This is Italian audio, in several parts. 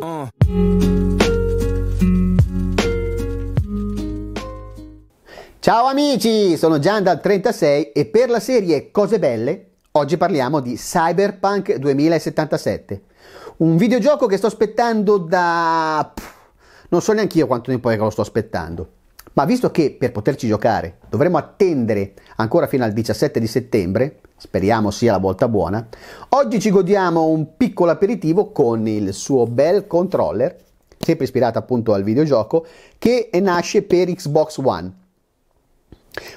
Uh. Ciao amici, sono Gian dal 36 e per la serie Cose Belle oggi parliamo di Cyberpunk 2077, un videogioco che sto aspettando da... Pff, non so neanche io quanto tempo è che lo sto aspettando. Ma visto che per poterci giocare dovremo attendere ancora fino al 17 di settembre, speriamo sia la volta buona, oggi ci godiamo un piccolo aperitivo con il suo bel controller, sempre ispirato appunto al videogioco, che nasce per Xbox One.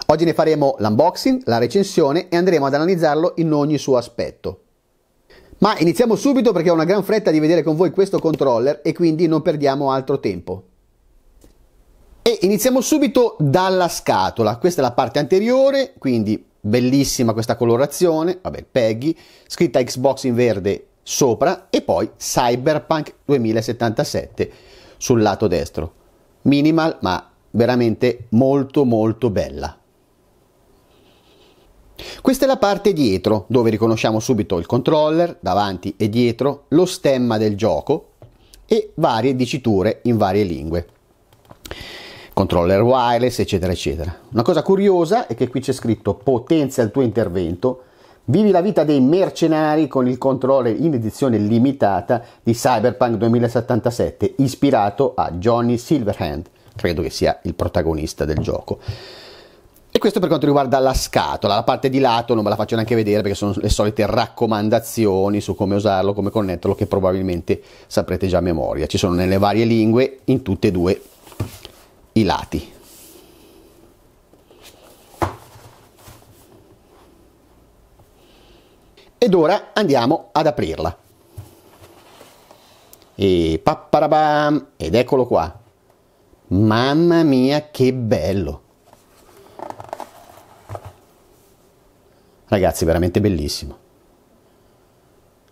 Oggi ne faremo l'unboxing, la recensione e andremo ad analizzarlo in ogni suo aspetto. Ma iniziamo subito perché ho una gran fretta di vedere con voi questo controller e quindi non perdiamo altro tempo. E iniziamo subito dalla scatola, questa è la parte anteriore, quindi bellissima questa colorazione, vabbè Peggy, scritta Xbox in verde sopra e poi Cyberpunk 2077 sul lato destro. Minimal ma veramente molto molto bella. Questa è la parte dietro dove riconosciamo subito il controller, davanti e dietro, lo stemma del gioco e varie diciture in varie lingue controller wireless, eccetera, eccetera. Una cosa curiosa è che qui c'è scritto potenzia il tuo intervento, vivi la vita dei mercenari con il controller in edizione limitata di Cyberpunk 2077, ispirato a Johnny Silverhand, credo che sia il protagonista del gioco. E questo per quanto riguarda la scatola, la parte di lato non ve la faccio neanche vedere perché sono le solite raccomandazioni su come usarlo, come connetterlo, che probabilmente saprete già a memoria. Ci sono nelle varie lingue in tutte e due i lati. Ed ora andiamo ad aprirla. E papparabam! Ed eccolo qua. Mamma mia che bello! Ragazzi, veramente bellissimo.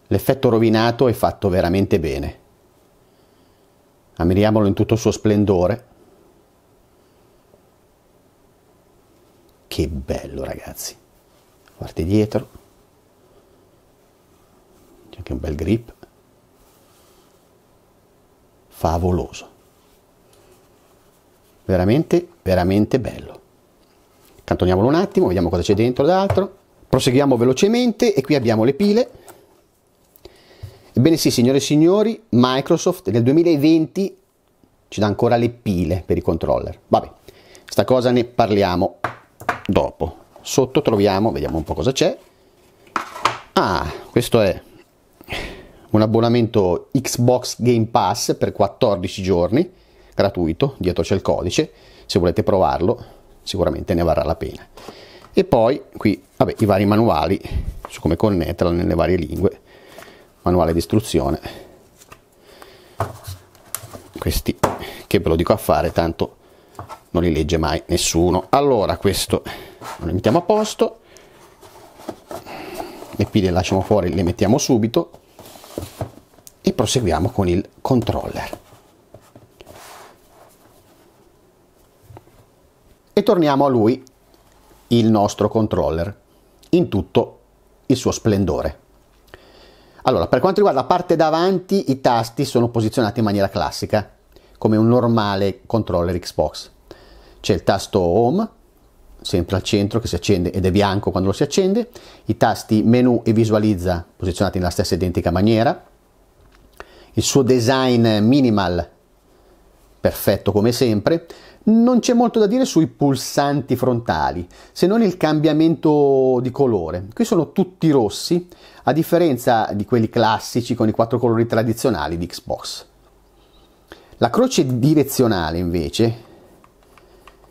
L'effetto rovinato è fatto veramente bene. Ammiriamolo in tutto il suo splendore. Che bello ragazzi. Parte dietro. C'è anche un bel grip. Favoloso. Veramente, veramente bello. Cantoniamolo un attimo, vediamo cosa c'è dentro d'altro. Proseguiamo velocemente e qui abbiamo le pile. Ebbene sì, signore e signori, Microsoft nel 2020 ci dà ancora le pile per i controller. Vabbè, sta cosa ne parliamo dopo sotto troviamo vediamo un po cosa c'è ah questo è un abbonamento Xbox Game Pass per 14 giorni gratuito dietro c'è il codice se volete provarlo sicuramente ne varrà la pena e poi qui vabbè, i vari manuali su come connetterla nelle varie lingue manuale di istruzione questi che ve lo dico a fare tanto non li legge mai nessuno allora questo lo mettiamo a posto le pile le lasciamo fuori le mettiamo subito e proseguiamo con il controller e torniamo a lui il nostro controller in tutto il suo splendore allora per quanto riguarda la parte davanti i tasti sono posizionati in maniera classica come un normale controller Xbox. C'è il tasto Home, sempre al centro, che si accende ed è bianco quando lo si accende, i tasti Menu e Visualizza posizionati nella stessa identica maniera, il suo design minimal, perfetto come sempre, non c'è molto da dire sui pulsanti frontali, se non il cambiamento di colore. Qui sono tutti rossi, a differenza di quelli classici con i quattro colori tradizionali di Xbox. La croce direzionale invece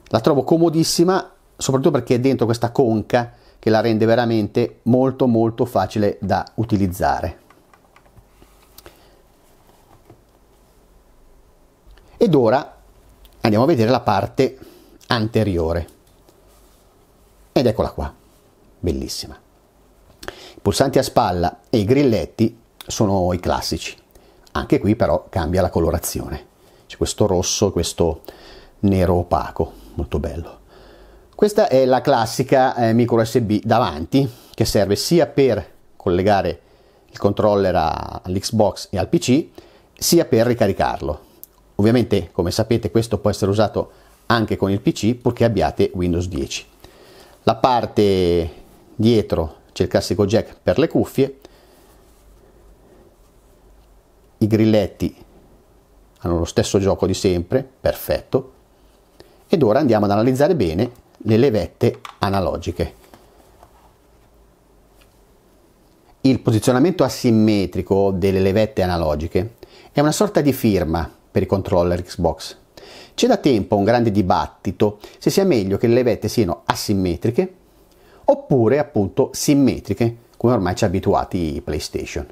la trovo comodissima soprattutto perché è dentro questa conca che la rende veramente molto molto facile da utilizzare. Ed ora andiamo a vedere la parte anteriore. Ed eccola qua, bellissima. I pulsanti a spalla e i grilletti sono i classici. Anche qui però cambia la colorazione. C'è questo rosso e questo nero opaco, molto bello. Questa è la classica eh, micro USB davanti che serve sia per collegare il controller all'Xbox e al PC sia per ricaricarlo. Ovviamente, come sapete, questo può essere usato anche con il PC purché abbiate Windows 10. La parte dietro c'è il classico jack per le cuffie, i grilletti hanno lo stesso gioco di sempre, perfetto. Ed ora andiamo ad analizzare bene le levette analogiche. Il posizionamento asimmetrico delle levette analogiche è una sorta di firma per i controller Xbox. C'è da tempo un grande dibattito se sia meglio che le levette siano asimmetriche oppure appunto simmetriche, come ormai ci ha abituati PlayStation.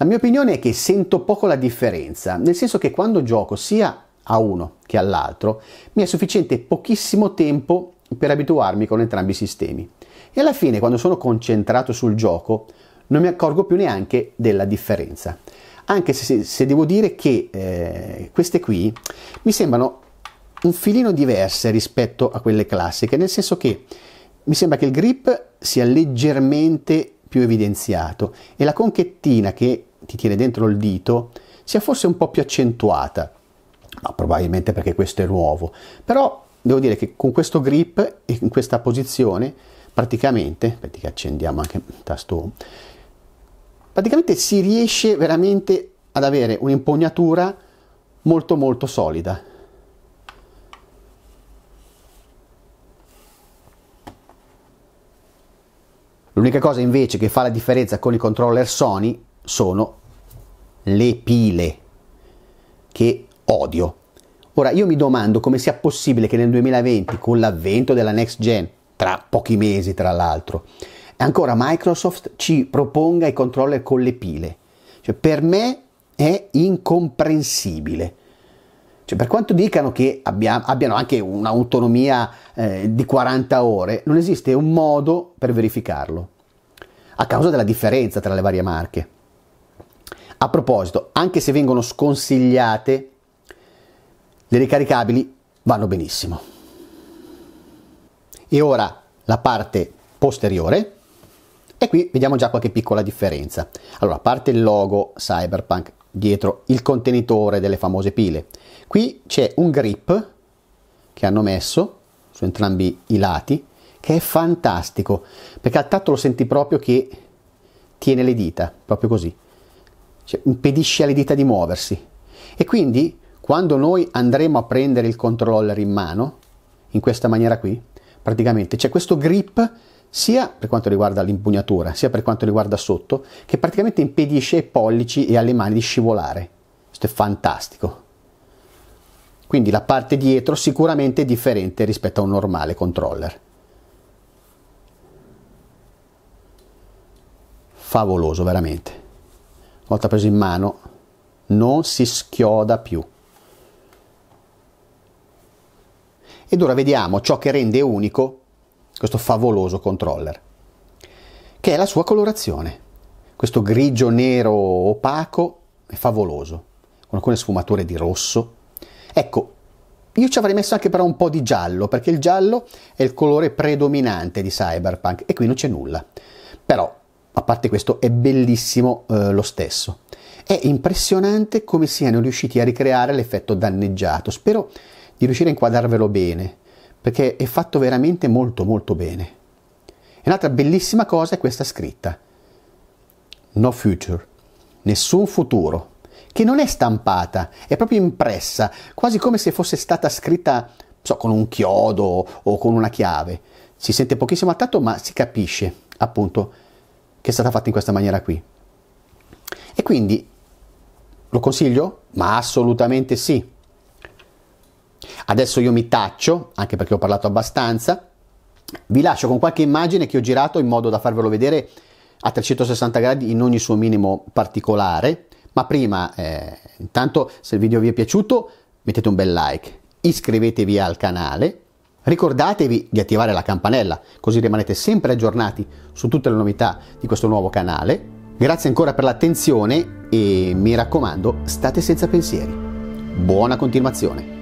La mia opinione è che sento poco la differenza, nel senso che quando gioco sia a uno che all'altro, mi è sufficiente pochissimo tempo per abituarmi con entrambi i sistemi. E alla fine, quando sono concentrato sul gioco, non mi accorgo più neanche della differenza. Anche se, se devo dire che eh, queste qui mi sembrano un filino diverse rispetto a quelle classiche, nel senso che mi sembra che il grip sia leggermente più evidenziato e la conchettina che ti tiene dentro il dito sia forse un po' più accentuata, ma probabilmente perché questo è nuovo. Però devo dire che con questo grip e in questa posizione praticamente, perché accendiamo anche il tasto, praticamente si riesce veramente ad avere un'impugnatura molto molto solida. L'unica cosa invece che fa la differenza con i controller Sony sono le pile che odio. Ora io mi domando come sia possibile che nel 2020 con l'avvento della next gen, tra pochi mesi tra l'altro, ancora Microsoft ci proponga i controller con le pile. Cioè, per me è incomprensibile. Cioè, per quanto dicano che abbia, abbiano anche un'autonomia eh, di 40 ore, non esiste un modo per verificarlo, a causa della differenza tra le varie marche. A proposito, anche se vengono sconsigliate, le ricaricabili vanno benissimo. E ora la parte posteriore e qui vediamo già qualche piccola differenza. Allora, a parte il logo Cyberpunk dietro il contenitore delle famose pile, qui c'è un grip che hanno messo su entrambi i lati che è fantastico perché al tatto lo senti proprio che tiene le dita, proprio così cioè impedisci alle dita di muoversi. E quindi quando noi andremo a prendere il controller in mano, in questa maniera qui, praticamente c'è questo grip sia per quanto riguarda l'impugnatura, sia per quanto riguarda sotto, che praticamente impedisce ai pollici e alle mani di scivolare. Questo è fantastico. Quindi la parte dietro sicuramente è differente rispetto a un normale controller. Favoloso, veramente volta preso in mano, non si schioda più. Ed ora vediamo ciò che rende unico questo favoloso controller, che è la sua colorazione, questo grigio nero opaco è favoloso, con alcune sfumature di rosso. Ecco, io ci avrei messo anche però un po' di giallo, perché il giallo è il colore predominante di Cyberpunk e qui non c'è nulla. Però a parte questo è bellissimo eh, lo stesso. È impressionante come siano riusciti a ricreare l'effetto danneggiato, spero di riuscire a inquadrarvelo bene, perché è fatto veramente molto molto bene. E un'altra bellissima cosa è questa scritta, No Future, nessun futuro, che non è stampata, è proprio impressa, quasi come se fosse stata scritta so, con un chiodo o con una chiave. Si sente pochissimo al ma si capisce appunto che è stata fatta in questa maniera qui. E quindi lo consiglio? Ma assolutamente sì. Adesso io mi taccio, anche perché ho parlato abbastanza, vi lascio con qualche immagine che ho girato in modo da farvelo vedere a 360 gradi in ogni suo minimo particolare, ma prima eh, intanto se il video vi è piaciuto mettete un bel like, iscrivetevi al canale Ricordatevi di attivare la campanella, così rimanete sempre aggiornati su tutte le novità di questo nuovo canale. Grazie ancora per l'attenzione e mi raccomando, state senza pensieri. Buona continuazione!